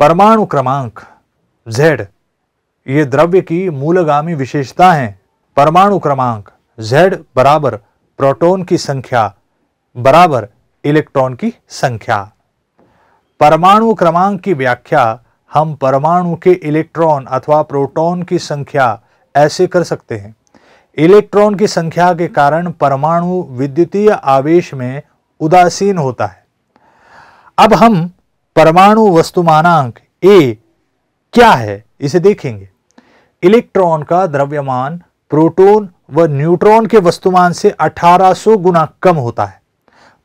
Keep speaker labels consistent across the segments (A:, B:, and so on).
A: परमाणु क्रमांक जेड ये द्रव्य की मूलगामी विशेषता है परमाणु क्रमांक जेड बराबर प्रोटॉन की संख्या बराबर इलेक्ट्रॉन की संख्या परमाणु क्रमांक की व्याख्या हम परमाणु के इलेक्ट्रॉन अथवा प्रोटॉन की संख्या ऐसे कर सकते हैं इलेक्ट्रॉन की संख्या के कारण परमाणु विद्युतीय आवेश में उदासीन होता है अब हम परमाणु वस्तुमानांक ए क्या है इसे देखेंगे इलेक्ट्रॉन का द्रव्यमान प्रोटॉन व न्यूट्रॉन के वस्तुमान से 1800 गुना कम होता है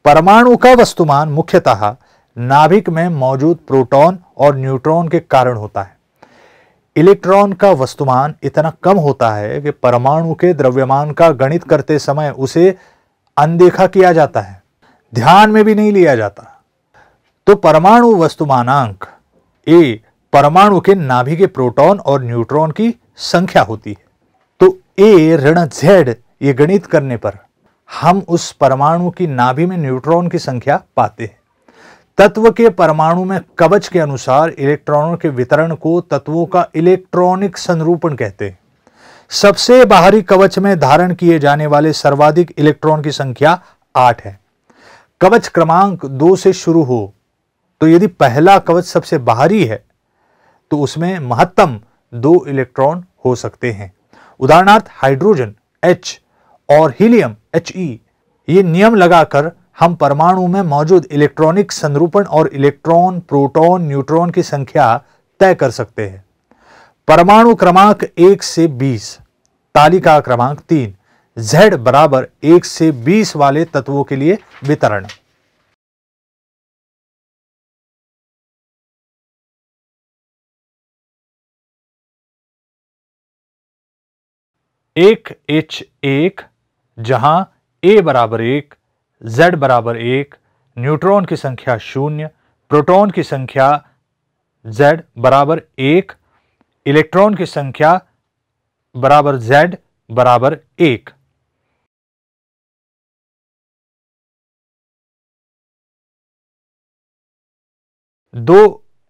A: परमाणु का वस्तुमान मुख्यतः नाभिक में मौजूद प्रोटॉन और न्यूट्रॉन के कारण होता है इलेक्ट्रॉन का वस्तुमान इतना कम होता है कि परमाणु के द्रव्यमान का गणित करते समय उसे अनदेखा किया जाता है ध्यान में भी नहीं लिया जाता तो परमाणु वस्तुमानांक ए परमाणु के नाभि के प्रोटॉन और न्यूट्रॉन की संख्या होती है तो ए ऋण जेड ये गणित करने पर हम उस परमाणु की नाभि में न्यूट्रॉन की संख्या पाते हैं तत्व के परमाणु में कवच के अनुसार इलेक्ट्रॉनों के वितरण को तत्वों का इलेक्ट्रॉनिक संरूपण कहते हैं सबसे बाहरी कवच में धारण किए जाने वाले सर्वाधिक इलेक्ट्रॉन की संख्या आठ है कवच क्रमांक दो से शुरू हो तो यदि पहला कवच सबसे बाहरी है तो उसमें महत्तम दो इलेक्ट्रॉन हो सकते हैं उदाहरणार्थ हाइड्रोजन H और हीलियम He ये नियम लगाकर हम परमाणु में मौजूद इलेक्ट्रॉनिक संरूपण और इलेक्ट्रॉन प्रोटॉन न्यूट्रॉन की संख्या तय कर सकते हैं परमाणु क्रमांक एक से बीस तालिका क्रमांक तीन Z बराबर एक से बीस वाले तत्वों के लिए वितरण एक एच एक जहां ए बराबर एक जेड बराबर एक न्यूट्रॉन की संख्या शून्य प्रोटॉन की संख्या जेड बराबर एक इलेक्ट्रॉन की संख्या बराबर जेड बराबर एक दो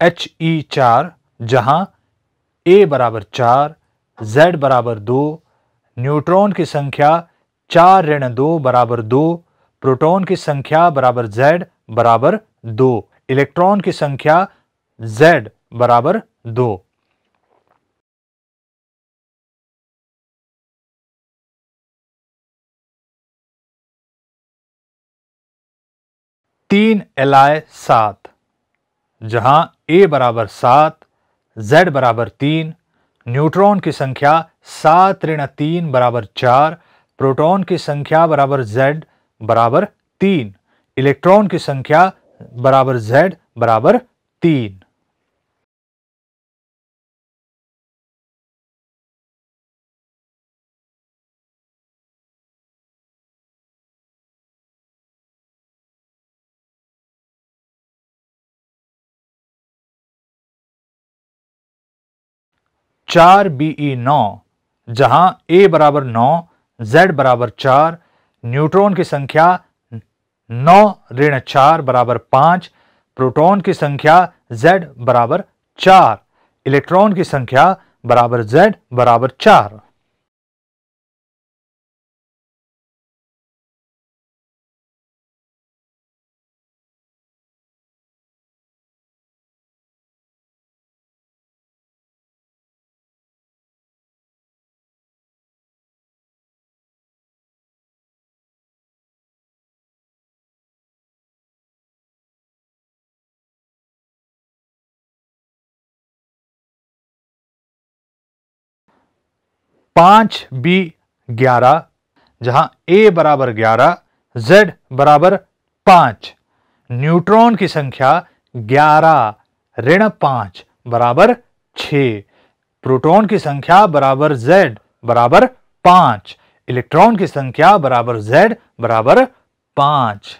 A: एच ई चार जहां ए बराबर चार जेड बराबर दो न्यूट्रॉन की संख्या चार ऋण दो बराबर दो प्रोटोन की संख्या बराबर जेड बराबर दो इलेक्ट्रॉन की संख्या जेड बराबर दो तीन एलाय सात जहां ए बराबर सात जेड बराबर तीन न्यूट्रॉन की संख्या सात ऋण तीन बराबर चार प्रोटॉन की संख्या बराबर जेड बराबर तीन इलेक्ट्रॉन की संख्या बराबर जेड बराबर तीन चार बी ई नौ जहां ए बराबर नौ जेड बराबर चार न्यूट्रॉन की संख्या नौ ऋण चार बराबर पाँच प्रोटॉन की संख्या जेड बराबर चार इलेक्ट्रॉन की संख्या बराबर जेड बराबर चार पांच बी ग्यारह जहां ए बराबर ग्यारह जेड बराबर पांच न्यूट्रॉन की संख्या ग्यारह ऋण पांच बराबर छ प्रोटॉन की संख्या बराबर जेड बराबर पांच इलेक्ट्रॉन की संख्या बराबर जेड बराबर पांच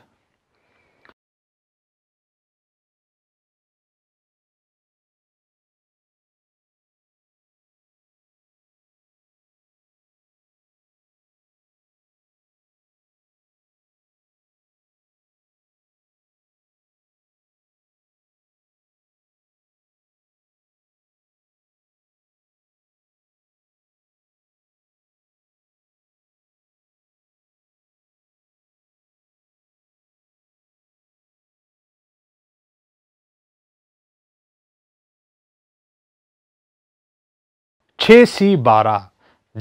A: छः सी बारह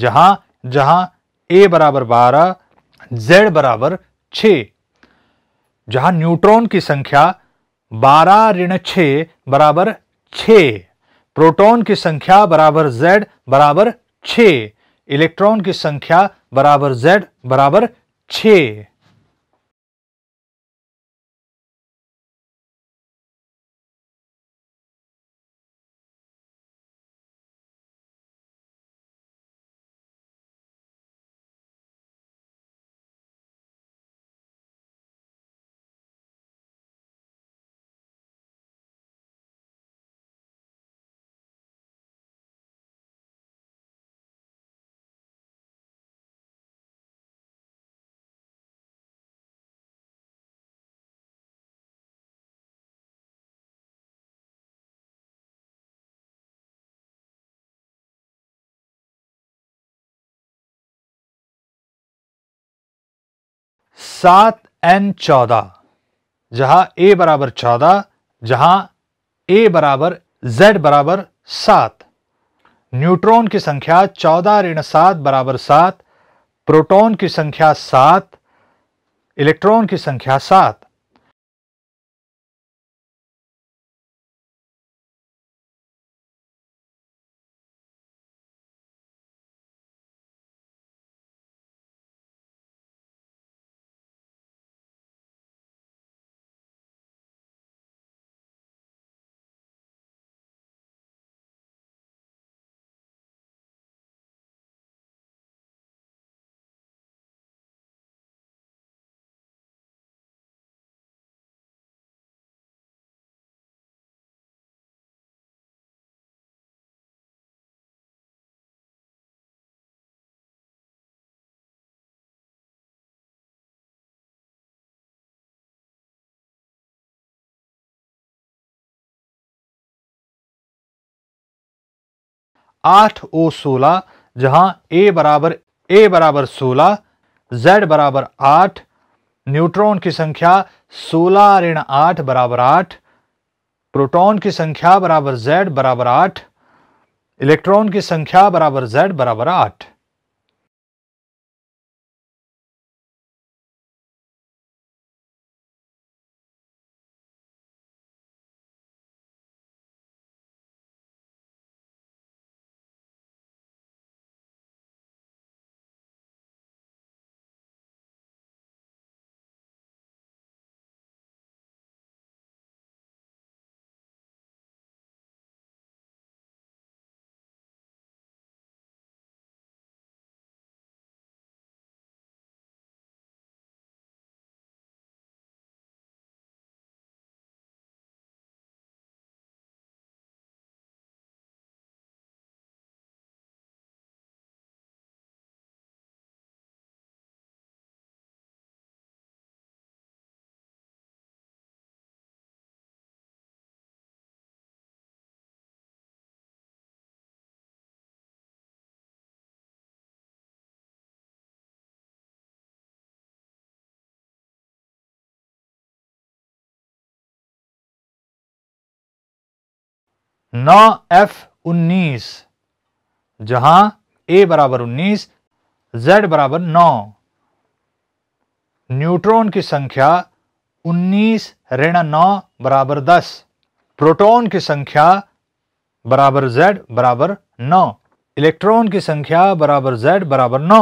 A: जहाँ जहाँ ए बराबर बारह जेड बराबर छ जहाँ न्यूट्रॉन की संख्या बारह ऋण छः बराबर छ प्रोटॉन की संख्या बराबर जेड बराबर छ इलेक्ट्रॉन की संख्या बराबर जेड बराबर छ सात एन चौदह जहां ए बराबर चौदह जहां ए बराबर जेड बराबर सात न्यूट्रॉन की संख्या चौदह ऋण सात बराबर सात प्रोटॉन की संख्या सात इलेक्ट्रॉन की संख्या सात आठ ओ सोलह जहां ए बराबर ए बराबर सोलह जेड बराबर आठ न्यूट्रॉन की संख्या सोलह ऋण आठ बराबर आठ प्रोटॉन की संख्या बराबर जेड बराबर आठ इलेक्ट्रॉन की संख्या बराबर जेड बराबर आठ नौ एफ उन्नीस जहां ए बराबर उन्नीस जेड बराबर नौ न्यूट्रॉन की संख्या उन्नीस ऋण नौ बराबर दस प्रोटॉन की संख्या बराबर जेड बराबर नौ इलेक्ट्रॉन की संख्या बराबर जेड बराबर नौ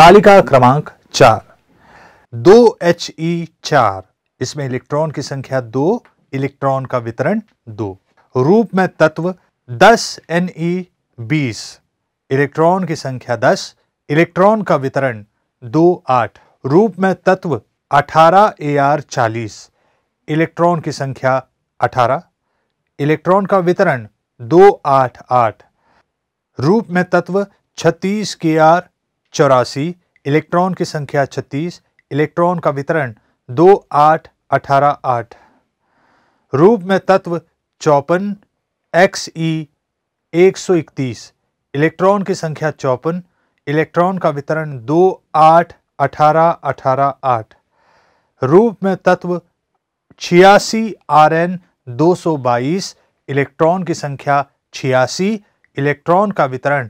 A: तालिका क्रमांक चार दो एच ई e चार इसमें इलेक्ट्रॉन की संख्या दो इलेक्ट्रॉन का वितरण दो रूप में तत्व दस एन ई e बीस इलेक्ट्रॉन की संख्या दस इलेक्ट्रॉन का वितरण दो आठ रूप में तत्व अठारह ए आर चालीस इलेक्ट्रॉन की संख्या अठारह इलेक्ट्रॉन का वितरण दो आठ आठ रूप में तत्व छत्तीस के आर चौरासी इलेक्ट्रॉन की संख्या छत्तीस इलेक्ट्रॉन का वितरण दो आठ अठारह आठ रूप में तत्व चौपन एक्स ई e एक सौ इकतीस इलेक्ट्रॉन की संख्या चौपन इलेक्ट्रॉन का वितरण दो आठ अठारह अठारह आठ रूप में तत्व छियासी आर एन दो सौ बाईस इलेक्ट्रॉन की संख्या छियासी इलेक्ट्रॉन का वितरण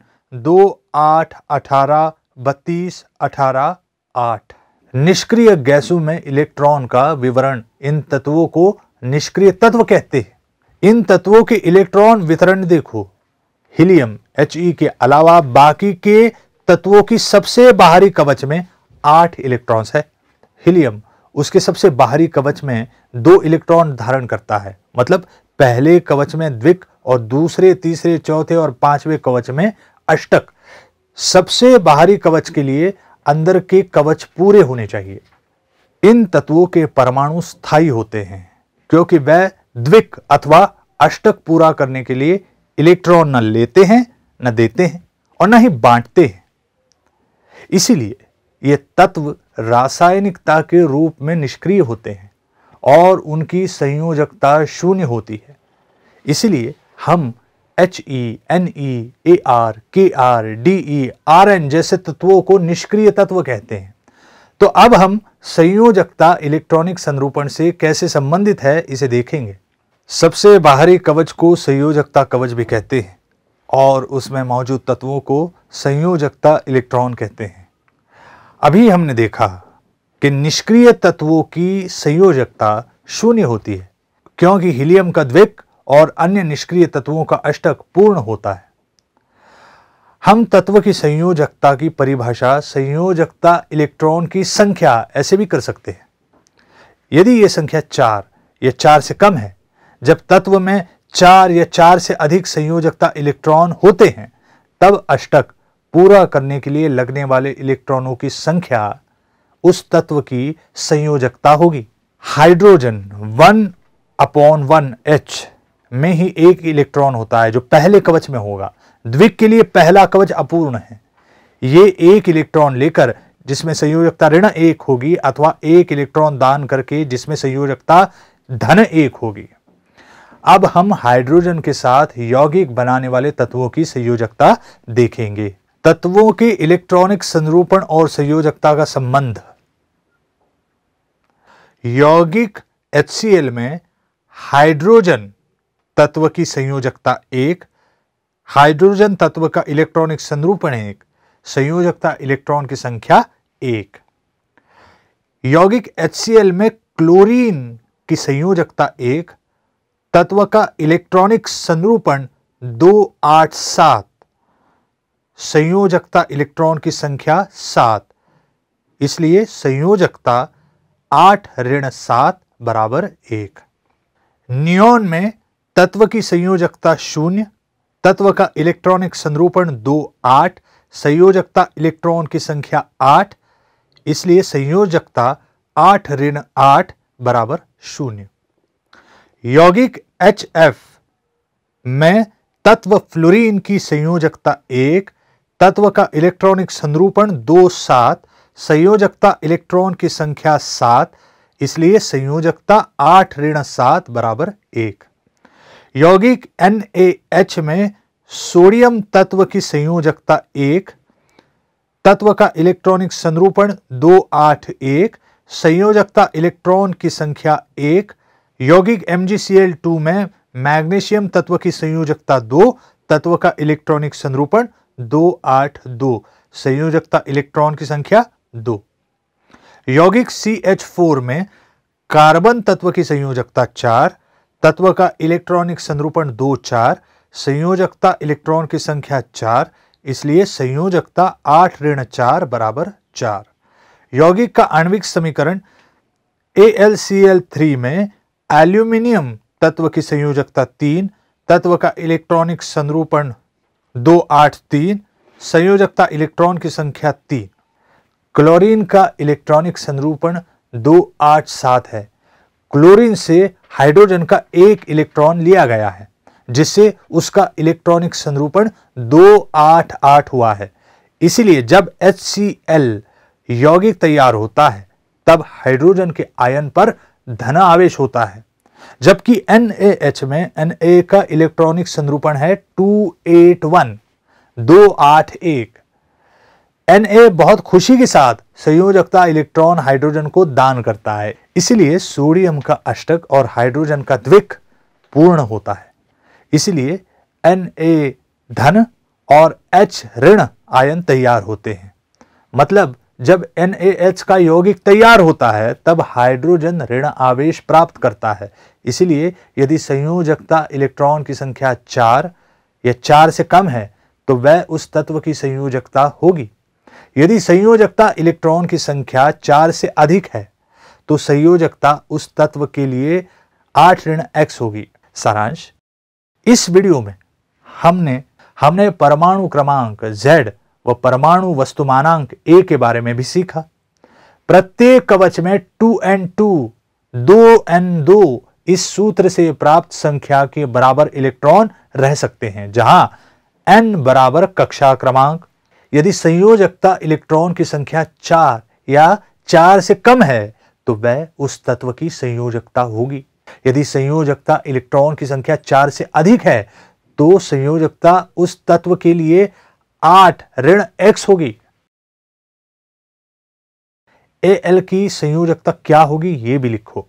A: दो आठ अठारह बत्तीस अठारह आठ निष्क्रिय गैसों में इलेक्ट्रॉन का विवरण इन तत्वों को निष्क्रिय तत्व कहते हैं इन तत्वों के इलेक्ट्रॉन वितरण देखो हीलियम एच e के अलावा बाकी के तत्वों की सबसे बाहरी कवच में आठ इलेक्ट्रॉन्स है हीलियम उसके सबसे बाहरी कवच में दो इलेक्ट्रॉन धारण करता है मतलब पहले कवच में द्विक और दूसरे तीसरे चौथे और पांचवें कवच में अष्टक सबसे बाहरी कवच के लिए अंदर के कवच पूरे होने चाहिए इन तत्वों के परमाणु स्थायी होते हैं क्योंकि वह द्विक अथवा अष्टक पूरा करने के लिए इलेक्ट्रॉन न लेते हैं न देते हैं और न ही बांटते हैं इसीलिए ये तत्व रासायनिकता के रूप में निष्क्रिय होते हैं और उनकी संयोजकता शून्य होती है इसलिए हम H E N E A R K R D E R N जैसे तत्वों को निष्क्रिय तत्व कहते हैं तो अब हम संयोजकता इलेक्ट्रॉनिक संरूपण से कैसे संबंधित है इसे देखेंगे सबसे बाहरी कवच को संयोजकता कवच भी कहते हैं और उसमें मौजूद तत्वों को संयोजकता इलेक्ट्रॉन कहते हैं अभी हमने देखा कि निष्क्रिय तत्वों की संयोजकता शून्य होती है क्योंकि हीलियम का द्विक और अन्य निष्क्रिय तत्वों का अष्टक पूर्ण होता है हम तत्व की संयोजकता की परिभाषा संयोजकता इलेक्ट्रॉन की संख्या ऐसे भी कर सकते हैं यदि यह संख्या चार या चार से कम है जब तत्व में चार या चार से अधिक संयोजकता इलेक्ट्रॉन होते हैं तब अष्टक पूरा करने के लिए लगने वाले इलेक्ट्रॉनों की संख्या उस तत्व की संयोजकता होगी hydrogen one upon one H में ही एक इलेक्ट्रॉन होता है जो पहले कवच में होगा द्विक के लिए पहला कवच अपूर्ण है ये एक इलेक्ट्रॉन लेकर जिसमें संयोजकता ऋण एक होगी अथवा एक इलेक्ट्रॉन दान करके जिसमें संयोजकता धन एक होगी अब हम हाइड्रोजन के साथ यौगिक बनाने वाले तत्वों की संयोजकता देखेंगे तत्वों के इलेक्ट्रॉनिक संरूपण और संयोजकता का संबंध यौगिक एच में हाइड्रोजन तत्व की संयोजकता एक हाइड्रोजन तत्व का इलेक्ट्रॉनिक संरूपण एक संयोजकता इलेक्ट्रॉन की संख्या एक यौगिक HCl में क्लोरीन की संयोजकता एक तत्व का इलेक्ट्रॉनिक संरूपण दो आठ सात संयोजकता इलेक्ट्रॉन की संख्या सात इसलिए संयोजकता आठ ऋण सात बराबर एक नियोन में तत्व की संयोजकता शून्य तत्व का इलेक्ट्रॉनिक संरूपण दो आठ संयोजकता इलेक्ट्रॉन की संख्या आठ इसलिए संयोजकता आठ ऋण आठ बराबर शून्य यौगिक एच एफ में तत्व फ्लोरीन की संयोजकता एक तत्व का इलेक्ट्रॉनिक संरूपण दो सात संयोजकता इलेक्ट्रॉन की संख्या सात इसलिए संयोजकता आठ ऋण सात बराबर एक यौगिक एच में सोडियम तत्व की संयोजकता एक तत्व का इलेक्ट्रॉनिक संरूपण दो आठ एक संयोजकता इलेक्ट्रॉन की संख्या एक यौगिक टू में मैग्नीशियम तत्व की संयोजकता दो तत्व का इलेक्ट्रॉनिक संरूपण दो आठ दो संयोजकता इलेक्ट्रॉन की संख्या दो यौगिक फोर में कार्बन तत्व की संयोजकता चार तत्व का इलेक्ट्रॉनिक संरूपण दो चार संयोजकता इलेक्ट्रॉन की संख्या चार इसलिए संयोजकता आठ ऋण चार बराबर चार यौगिक का आणविक समीकरण थ्री में एल्यूमिनियम तत्व की संयोजकता तीन तत्व का इलेक्ट्रॉनिक संरूपण दो आठ तीन संयोजकता इलेक्ट्रॉन की संख्या तीन क्लोरीन का इलेक्ट्रॉनिक संरूपण दो आठ सात है क्लोरीन से हाइड्रोजन का एक इलेक्ट्रॉन लिया गया है जिससे उसका इलेक्ट्रॉनिक संरूपण दो आठ आठ हुआ है इसीलिए जब एच सी एल यौगिक तैयार होता है तब हाइड्रोजन के आयन पर धना आवेश होता है जबकि एन ए एच में एन ए का इलेक्ट्रॉनिक संरूपण है टू एट वन दो आठ एक ए बहुत खुशी के साथ संयोजकता इलेक्ट्रॉन हाइड्रोजन को दान करता है इसलिए सोडियम का अष्टक और हाइड्रोजन का द्विक पूर्ण होता है इसलिए ए धन और एच ऋण आयन तैयार होते हैं मतलब जब एच का यौगिक तैयार होता है तब हाइड्रोजन ऋण आवेश प्राप्त करता है इसलिए यदि संयोजकता इलेक्ट्रॉन की संख्या चार या चार से कम है तो वह उस तत्व की संयोजकता होगी यदि संयोजकता इलेक्ट्रॉन की संख्या चार से अधिक है तो संयोजकता उस तत्व के लिए आठ ऋण एक्स होगी सारांश इस वीडियो में हमने हमने परमाणु क्रमांक जेड व परमाणु वस्तुमानांक ए के बारे में भी सीखा प्रत्येक कवच में टू एन टू दो एन दो इस सूत्र से प्राप्त संख्या के बराबर इलेक्ट्रॉन रह सकते हैं जहां एन बराबर कक्षा क्रमांक यदि संयोजकता इलेक्ट्रॉन की संख्या चार या चार से कम है तो वह उस तत्व की संयोजकता होगी यदि संयोजकता इलेक्ट्रॉन की संख्या चार से अधिक है तो संयोजकता उस तत्व के लिए आठ ऋण एक्स होगी ए एल की संयोजकता क्या होगी यह भी लिखो